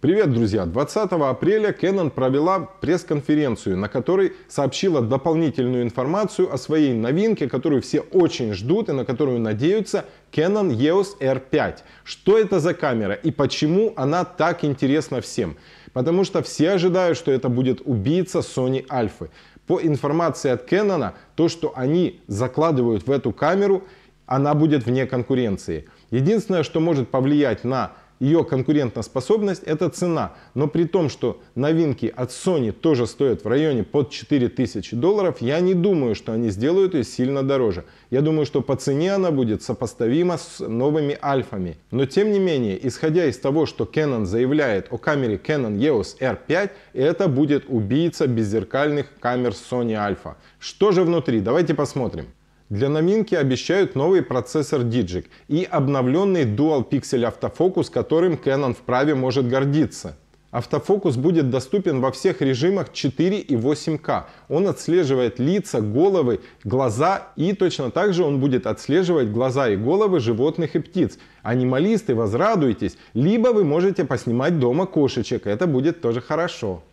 Привет, друзья! 20 апреля Canon провела пресс-конференцию, на которой сообщила дополнительную информацию о своей новинке, которую все очень ждут и на которую надеются Canon EOS R5. Что это за камера и почему она так интересна всем? Потому что все ожидают, что это будет убийца Sony Alpha. По информации от Canon, то, что они закладывают в эту камеру, она будет вне конкуренции. Единственное, что может повлиять на ее конкурентоспособность – это цена. Но при том, что новинки от Sony тоже стоят в районе под 4000 долларов, я не думаю, что они сделают ее сильно дороже. Я думаю, что по цене она будет сопоставима с новыми альфами. Но тем не менее, исходя из того, что Canon заявляет о камере Canon EOS R5, это будет убийца беззеркальных камер Sony Alpha. Что же внутри? Давайте посмотрим. Для новинки обещают новый процессор Digic и обновленный Dual Pixel автофокус, которым Canon вправе может гордиться. Автофокус будет доступен во всех режимах 4 и 8К. Он отслеживает лица, головы, глаза и точно так же он будет отслеживать глаза и головы животных и птиц. Анималисты, возрадуйтесь, либо вы можете поснимать дома кошечек, это будет тоже хорошо.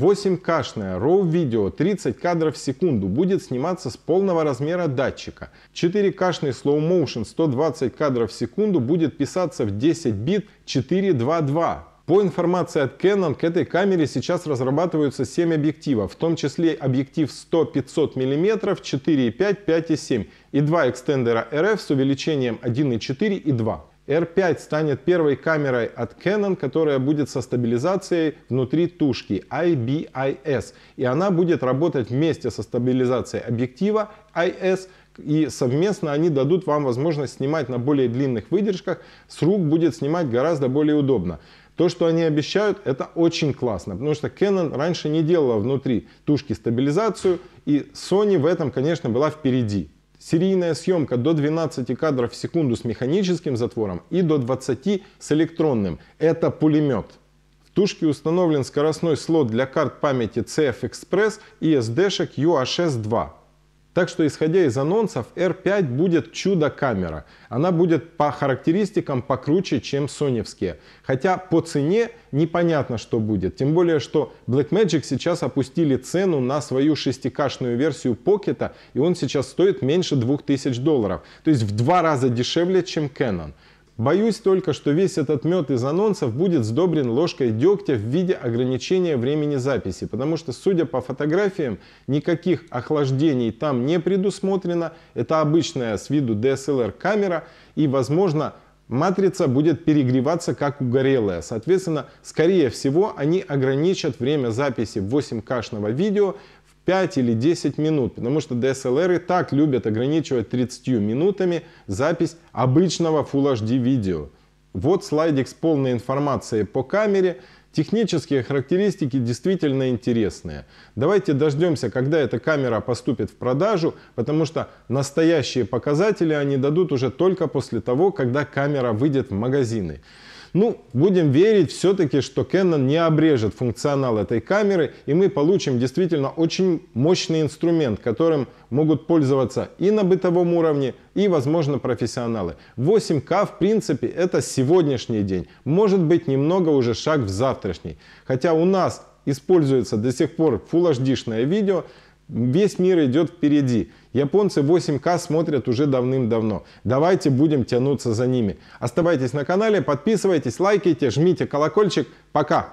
8 к RAW видео 30 кадров в секунду будет сниматься с полного размера датчика. 4К-шный slow motion 120 кадров в секунду будет писаться в 10 бит 422. По информации от Canon, к этой камере сейчас разрабатываются 7 объективов, в том числе объектив 100-500 мм, 4,5, 5,7 и 2 экстендера RF с увеличением 1,4 и 2. R5 станет первой камерой от Canon, которая будет со стабилизацией внутри тушки IBIS. И она будет работать вместе со стабилизацией объектива IS, и совместно они дадут вам возможность снимать на более длинных выдержках. С рук будет снимать гораздо более удобно. То, что они обещают, это очень классно, потому что Canon раньше не делала внутри тушки стабилизацию, и Sony в этом, конечно, была впереди. Серийная съемка до 12 кадров в секунду с механическим затвором и до 20 с электронным. Это пулемет. В тушке установлен скоростной слот для карт памяти CF Express и SD-шек UHS-2. Так что, исходя из анонсов, R5 будет чудо-камера. Она будет по характеристикам покруче, чем соневские. Хотя по цене непонятно, что будет. Тем более, что Blackmagic сейчас опустили цену на свою шестикашную версию Pocket, и он сейчас стоит меньше 2000 долларов. То есть в два раза дешевле, чем Canon. Боюсь только, что весь этот мед из анонсов будет сдобрен ложкой дегтя в виде ограничения времени записи, потому что, судя по фотографиям, никаких охлаждений там не предусмотрено. Это обычная с виду DSLR камера и, возможно, матрица будет перегреваться как угорелая. Соответственно, скорее всего, они ограничат время записи 8 к видео 5 или 10 минут, потому что DSLR и так любят ограничивать 30 минутами запись обычного Full HD видео. Вот слайдик с полной информацией по камере. Технические характеристики действительно интересные. Давайте дождемся, когда эта камера поступит в продажу, потому что настоящие показатели они дадут уже только после того, когда камера выйдет в магазины. Ну, будем верить все-таки, что Canon не обрежет функционал этой камеры, и мы получим действительно очень мощный инструмент, которым могут пользоваться и на бытовом уровне, и, возможно, профессионалы. 8К, в принципе, это сегодняшний день. Может быть, немного уже шаг в завтрашний. Хотя у нас используется до сих пор Full HD-шное видео, весь мир идет впереди. Японцы 8К смотрят уже давным-давно. Давайте будем тянуться за ними. Оставайтесь на канале, подписывайтесь, лайкайте, жмите колокольчик. Пока!